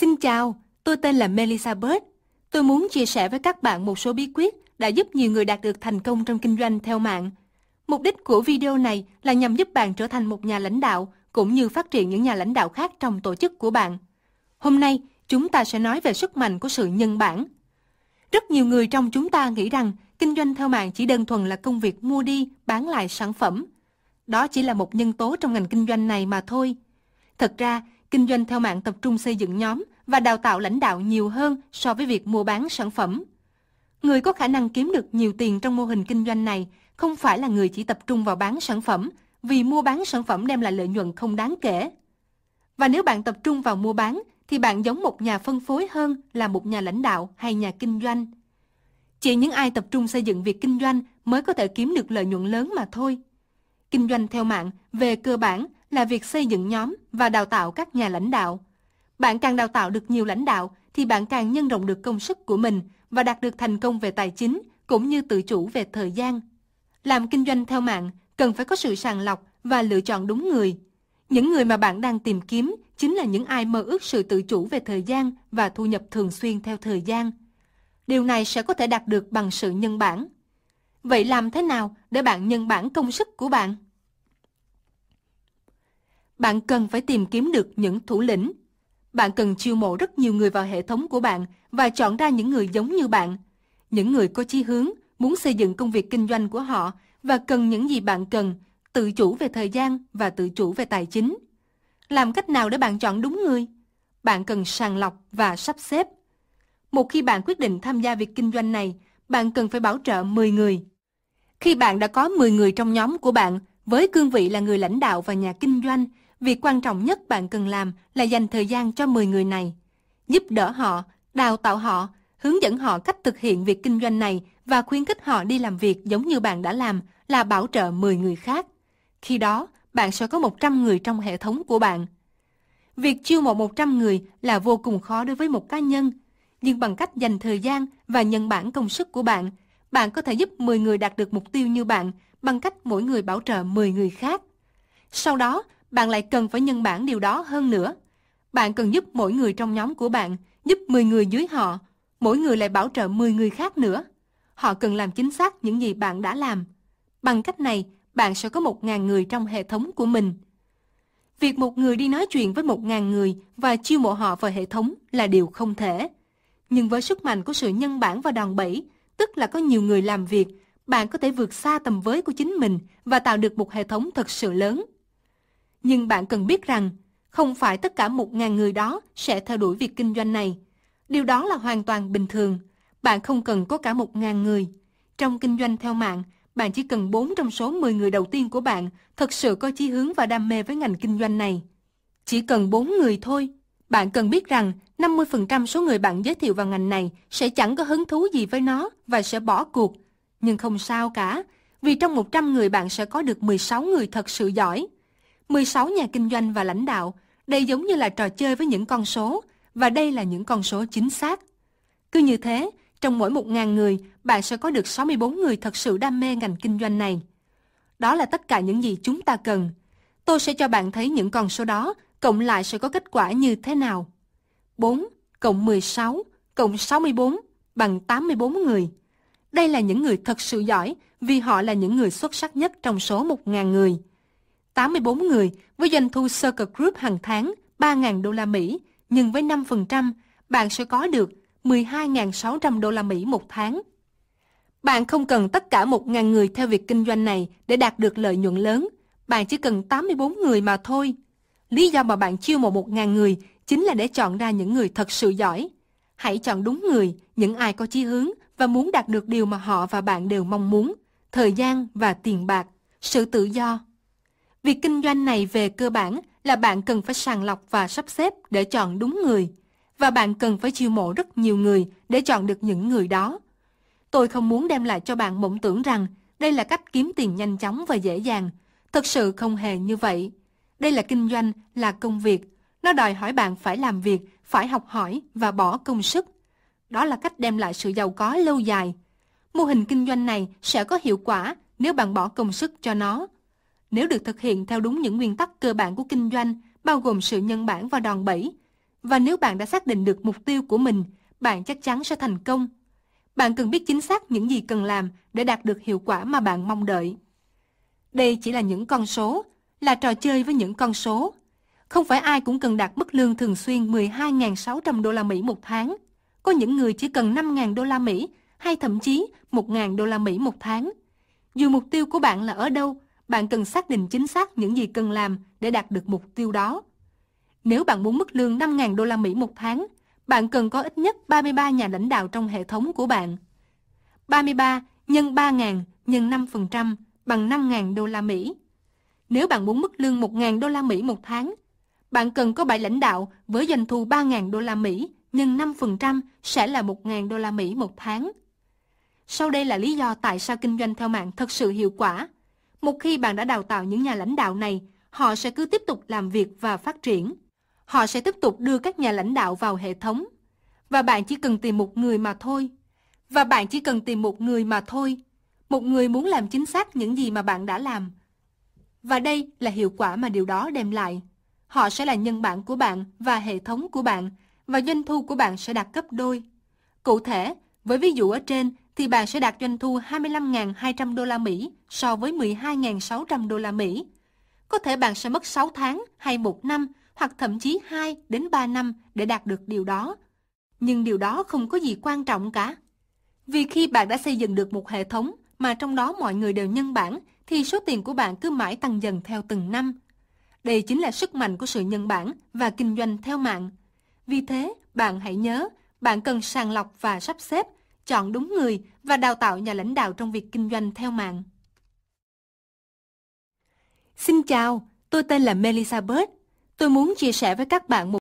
Xin chào, tôi tên là Melissa Bird. Tôi muốn chia sẻ với các bạn một số bí quyết đã giúp nhiều người đạt được thành công trong kinh doanh theo mạng. Mục đích của video này là nhằm giúp bạn trở thành một nhà lãnh đạo cũng như phát triển những nhà lãnh đạo khác trong tổ chức của bạn. Hôm nay, chúng ta sẽ nói về sức mạnh của sự nhân bản. Rất nhiều người trong chúng ta nghĩ rằng kinh doanh theo mạng chỉ đơn thuần là công việc mua đi, bán lại sản phẩm. Đó chỉ là một nhân tố trong ngành kinh doanh này mà thôi. Thật ra, kinh doanh theo mạng tập trung xây dựng nhóm và đào tạo lãnh đạo nhiều hơn so với việc mua bán sản phẩm. Người có khả năng kiếm được nhiều tiền trong mô hình kinh doanh này không phải là người chỉ tập trung vào bán sản phẩm, vì mua bán sản phẩm đem lại lợi nhuận không đáng kể. Và nếu bạn tập trung vào mua bán thì bạn giống một nhà phân phối hơn là một nhà lãnh đạo hay nhà kinh doanh. Chỉ những ai tập trung xây dựng việc kinh doanh mới có thể kiếm được lợi nhuận lớn mà thôi. Kinh doanh theo mạng về cơ bản là việc xây dựng nhóm và đào tạo các nhà lãnh đạo bạn càng đào tạo được nhiều lãnh đạo thì bạn càng nhân rộng được công sức của mình và đạt được thành công về tài chính cũng như tự chủ về thời gian. Làm kinh doanh theo mạng cần phải có sự sàng lọc và lựa chọn đúng người. Những người mà bạn đang tìm kiếm chính là những ai mơ ước sự tự chủ về thời gian và thu nhập thường xuyên theo thời gian. Điều này sẽ có thể đạt được bằng sự nhân bản. Vậy làm thế nào để bạn nhân bản công sức của bạn? Bạn cần phải tìm kiếm được những thủ lĩnh bạn cần chiêu mộ rất nhiều người vào hệ thống của bạn và chọn ra những người giống như bạn, những người có chí hướng, muốn xây dựng công việc kinh doanh của họ và cần những gì bạn cần, tự chủ về thời gian và tự chủ về tài chính. Làm cách nào để bạn chọn đúng người? Bạn cần sàng lọc và sắp xếp. Một khi bạn quyết định tham gia việc kinh doanh này, bạn cần phải bảo trợ 10 người. Khi bạn đã có 10 người trong nhóm của bạn với cương vị là người lãnh đạo và nhà kinh doanh việc quan trọng nhất bạn cần làm là dành thời gian cho 10 người này, giúp đỡ họ, đào tạo họ, hướng dẫn họ cách thực hiện việc kinh doanh này và khuyến khích họ đi làm việc giống như bạn đã làm là bảo trợ 10 người khác. Khi đó, bạn sẽ có 100 người trong hệ thống của bạn. Việc chiêu mộ 100 người là vô cùng khó đối với một cá nhân, nhưng bằng cách dành thời gian và nhân bản công sức của bạn, bạn có thể giúp 10 người đạt được mục tiêu như bạn bằng cách mỗi người bảo trợ 10 người khác. Sau đó, bạn lại cần phải nhân bản điều đó hơn nữa. Bạn cần giúp mỗi người trong nhóm của bạn, giúp 10 người dưới họ, mỗi người lại bảo trợ 10 người khác nữa. Họ cần làm chính xác những gì bạn đã làm. Bằng cách này, bạn sẽ có 1.000 người trong hệ thống của mình. Việc một người đi nói chuyện với 1.000 người và chiêu mộ họ vào hệ thống là điều không thể. Nhưng với sức mạnh của sự nhân bản và đòn bẩy, tức là có nhiều người làm việc, bạn có thể vượt xa tầm với của chính mình và tạo được một hệ thống thật sự lớn nhưng bạn cần biết rằng không phải tất cả 1.000 người đó sẽ theo đuổi việc kinh doanh này. Điều đó là hoàn toàn bình thường. Bạn không cần có cả 1.000 người. Trong kinh doanh theo mạng, bạn chỉ cần 4 trong số 10 người đầu tiên của bạn thật sự có chí hướng và đam mê với ngành kinh doanh này. Chỉ cần 4 người thôi. Bạn cần biết rằng 50% số người bạn giới thiệu vào ngành này sẽ chẳng có hứng thú gì với nó và sẽ bỏ cuộc. Nhưng không sao cả, vì trong 100 người bạn sẽ có được 16 người thật sự giỏi. 16 nhà kinh doanh và lãnh đạo, đây giống như là trò chơi với những con số, và đây là những con số chính xác. Cứ như thế, trong mỗi 1.000 người, bạn sẽ có được 64 người thật sự đam mê ngành kinh doanh này. Đó là tất cả những gì chúng ta cần. Tôi sẽ cho bạn thấy những con số đó cộng lại sẽ có kết quả như thế nào. 4 cộng 16 cộng 64 bằng 84 người. Đây là những người thật sự giỏi vì họ là những người xuất sắc nhất trong số 1.000 người. 84 người với doanh thu Circle Group hàng tháng 3.000 đô la Mỹ, nhưng với 5%, bạn sẽ có được 12.600 đô la Mỹ một tháng. Bạn không cần tất cả 1.000 người theo việc kinh doanh này để đạt được lợi nhuận lớn. Bạn chỉ cần 84 người mà thôi. Lý do mà bạn chiêu mộ 1.000 người chính là để chọn ra những người thật sự giỏi. Hãy chọn đúng người, những ai có chí hướng và muốn đạt được điều mà họ và bạn đều mong muốn, thời gian và tiền bạc, sự tự do Việc kinh doanh này về cơ bản là bạn cần phải sàng lọc và sắp xếp để chọn đúng người và bạn cần phải chiêu mộ rất nhiều người để chọn được những người đó. Tôi không muốn đem lại cho bạn mộng tưởng rằng đây là cách kiếm tiền nhanh chóng và dễ dàng, thật sự không hề như vậy. Đây là kinh doanh, là công việc, nó đòi hỏi bạn phải làm việc, phải học hỏi và bỏ công sức. Đó là cách đem lại sự giàu có lâu dài. Mô hình kinh doanh này sẽ có hiệu quả nếu bạn bỏ công sức cho nó nếu được thực hiện theo đúng những nguyên tắc cơ bản của kinh doanh, bao gồm sự nhân bản và đòn bẩy. Và nếu bạn đã xác định được mục tiêu của mình, bạn chắc chắn sẽ thành công. Bạn cần biết chính xác những gì cần làm để đạt được hiệu quả mà bạn mong đợi. Đây chỉ là những con số, là trò chơi với những con số. Không phải ai cũng cần đạt mức lương thường xuyên 12.600 đô la Mỹ một tháng. Có những người chỉ cần 5.000 đô la Mỹ hay thậm chí 1.000 đô la Mỹ một tháng. Dù mục tiêu của bạn là ở đâu, bạn cần xác định chính xác những gì cần làm để đạt được mục tiêu đó. Nếu bạn muốn mức lương 5.000 đô la Mỹ một tháng, bạn cần có ít nhất 33 nhà lãnh đạo trong hệ thống của bạn. 33 nhân 3.000 nhân 5% bằng 5.000 đô la Mỹ. Nếu bạn muốn mức lương 1.000 đô la Mỹ một tháng, bạn cần có 7 lãnh đạo với doanh thu 3.000 đô la Mỹ nhân 5% sẽ là 1.000 đô la Mỹ một tháng. Sau đây là lý do tại sao kinh doanh theo mạng thật sự hiệu quả – một khi bạn đã đào tạo những nhà lãnh đạo này, họ sẽ cứ tiếp tục làm việc và phát triển. Họ sẽ tiếp tục đưa các nhà lãnh đạo vào hệ thống. Và bạn chỉ cần tìm một người mà thôi. Và bạn chỉ cần tìm một người mà thôi. Một người muốn làm chính xác những gì mà bạn đã làm. Và đây là hiệu quả mà điều đó đem lại. Họ sẽ là nhân bản của bạn và hệ thống của bạn và doanh thu của bạn sẽ đạt gấp đôi. Cụ thể, với ví dụ ở trên thì bạn sẽ đạt doanh thu 25.200 đô la Mỹ so với 12.600 đô la Mỹ. Có thể bạn sẽ mất 6 tháng hay 1 năm hoặc thậm chí 2 đến 3 năm để đạt được điều đó. Nhưng điều đó không có gì quan trọng cả. Vì khi bạn đã xây dựng được một hệ thống mà trong đó mọi người đều nhân bản thì số tiền của bạn cứ mãi tăng dần theo từng năm. Đây chính là sức mạnh của sự nhân bản và kinh doanh theo mạng. Vì thế, bạn hãy nhớ, bạn cần sàng lọc và sắp xếp chọn đúng người và đào tạo nhà lãnh đạo trong việc kinh doanh theo mạng. Xin chào, tôi tên là Melissa Bird. Tôi muốn chia sẻ với các bạn một